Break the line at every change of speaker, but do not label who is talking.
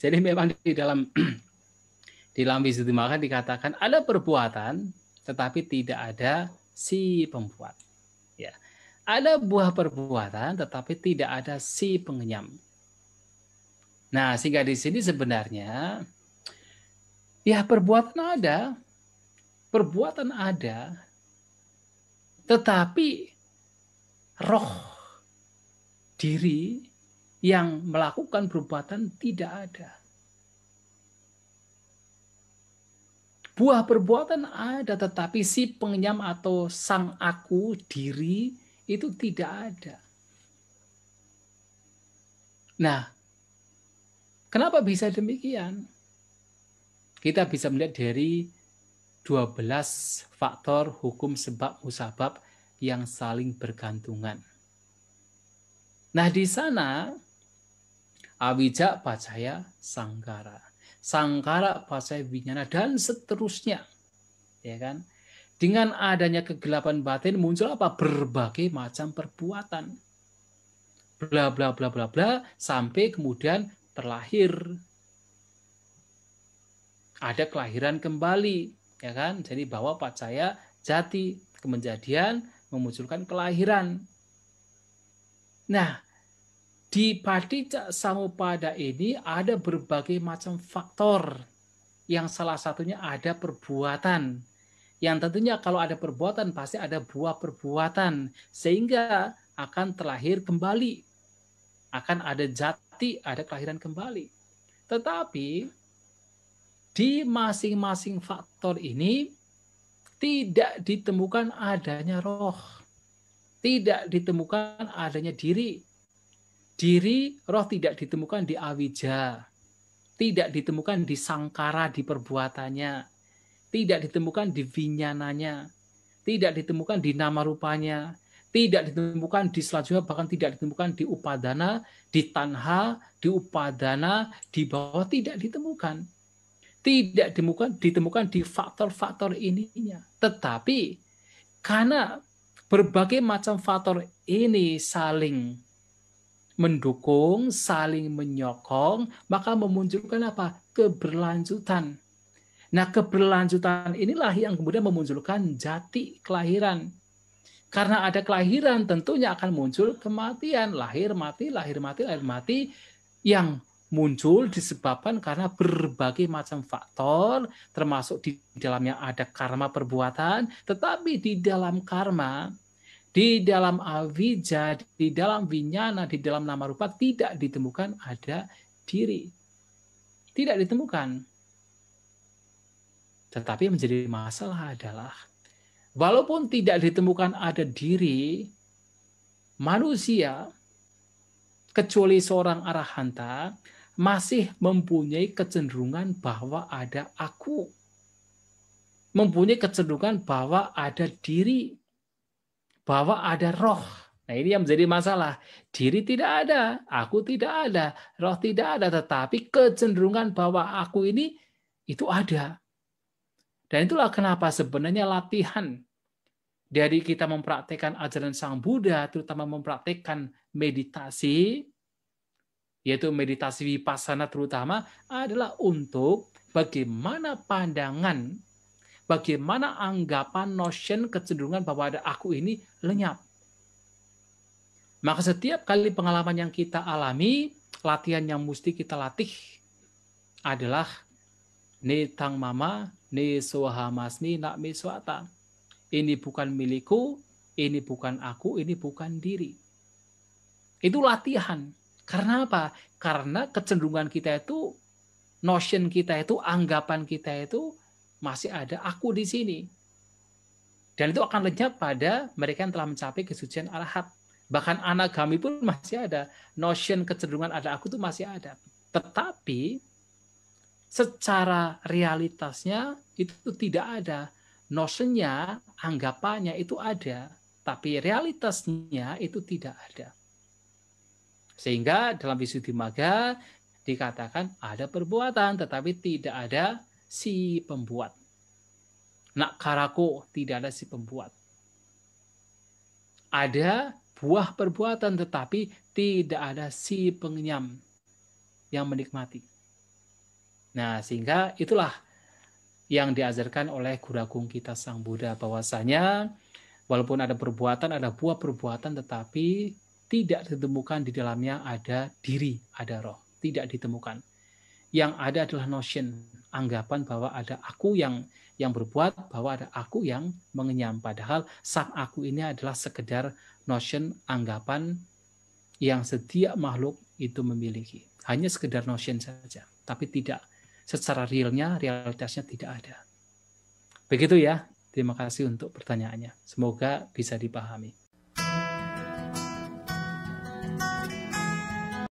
Jadi memang di dalam di dalam wisdom makan dikatakan ada perbuatan tetapi tidak ada si pembuat. Ya. Ada buah perbuatan tetapi tidak ada si pengenyam. Nah, sehingga di sini sebenarnya ya perbuatan ada, perbuatan ada, tetapi roh diri yang melakukan perbuatan tidak ada. Buah perbuatan ada, tetapi si pengenyam atau sang aku, diri, itu tidak ada. Nah, kenapa bisa demikian? Kita bisa melihat dari 12 faktor hukum sebab musabab yang saling bergantungan. Nah, di sana Awija Pacaya Sanggara sangkara pasai binyana dan seterusnya ya kan dengan adanya kegelapan batin muncul apa berbagai macam perbuatan bla bla bla bla bla sampai kemudian terlahir ada kelahiran kembali ya kan jadi bahwa pacaya jati kemenjadian memunculkan kelahiran nah di samu Samupada ini ada berbagai macam faktor yang salah satunya ada perbuatan. Yang tentunya kalau ada perbuatan pasti ada buah perbuatan sehingga akan terlahir kembali. Akan ada jati, ada kelahiran kembali. Tetapi di masing-masing faktor ini tidak ditemukan adanya roh, tidak ditemukan adanya diri, Diri roh tidak ditemukan di awija, tidak ditemukan di sangkara di perbuatannya, tidak ditemukan di vinyananya, tidak ditemukan di nama rupanya, tidak ditemukan di selanjutnya bahkan tidak ditemukan di upadana, di tanha, di upadana, di bawah tidak ditemukan. Tidak ditemukan ditemukan di faktor-faktor ininya. Tetapi karena berbagai macam faktor ini saling mendukung, saling menyokong, maka memunculkan apa? Keberlanjutan. Nah, keberlanjutan inilah yang kemudian memunculkan jati kelahiran. Karena ada kelahiran, tentunya akan muncul kematian. Lahir, mati, lahir, mati, lahir, mati. Yang muncul disebabkan karena berbagai macam faktor, termasuk di dalamnya ada karma perbuatan, tetapi di dalam karma di dalam avija, di dalam vinyana, di dalam nama rupa tidak ditemukan ada diri. Tidak ditemukan. Tetapi yang menjadi masalah adalah walaupun tidak ditemukan ada diri, manusia kecuali seorang arahanta masih mempunyai kecenderungan bahwa ada aku. Mempunyai kecenderungan bahwa ada diri bahwa ada roh. Nah, ini yang menjadi masalah. Diri tidak ada, aku tidak ada, roh tidak ada, tetapi kecenderungan bahwa aku ini itu ada. Dan itulah kenapa sebenarnya latihan dari kita mempraktekkan ajaran Sang Buddha, terutama mempraktekkan meditasi, yaitu meditasi vipassana terutama, adalah untuk bagaimana pandangan bagaimana anggapan notion kecenderungan bahwa ada aku ini lenyap. Maka setiap kali pengalaman yang kita alami, latihan yang mesti kita latih adalah netang mama ne masni, nak suata. Ini bukan milikku, ini bukan aku, ini bukan diri. Itu latihan. Karena apa? Karena kecenderungan kita itu, notion kita itu, anggapan kita itu masih ada aku di sini. Dan itu akan lenyap pada mereka yang telah mencapai kesucian arahat. Bahkan anak kami pun masih ada. Notion kecenderungan ada aku itu masih ada. Tetapi secara realitasnya itu tidak ada. Notionnya, anggapannya itu ada. Tapi realitasnya itu tidak ada. Sehingga dalam Wisudimaga dikatakan ada perbuatan tetapi tidak ada si pembuat. Nak karaku tidak ada si pembuat. Ada buah perbuatan tetapi tidak ada si pengenyam yang menikmati. Nah, sehingga itulah yang diajarkan oleh Guru kita Sang Buddha bahwasanya walaupun ada perbuatan, ada buah perbuatan tetapi tidak ditemukan di dalamnya ada diri, ada roh, tidak ditemukan yang ada adalah notion anggapan bahwa ada aku yang yang berbuat bahwa ada aku yang mengenyam padahal sang aku ini adalah sekedar notion anggapan yang setiap makhluk itu memiliki hanya sekedar notion saja tapi tidak secara realnya realitasnya tidak ada begitu ya terima kasih untuk pertanyaannya semoga bisa dipahami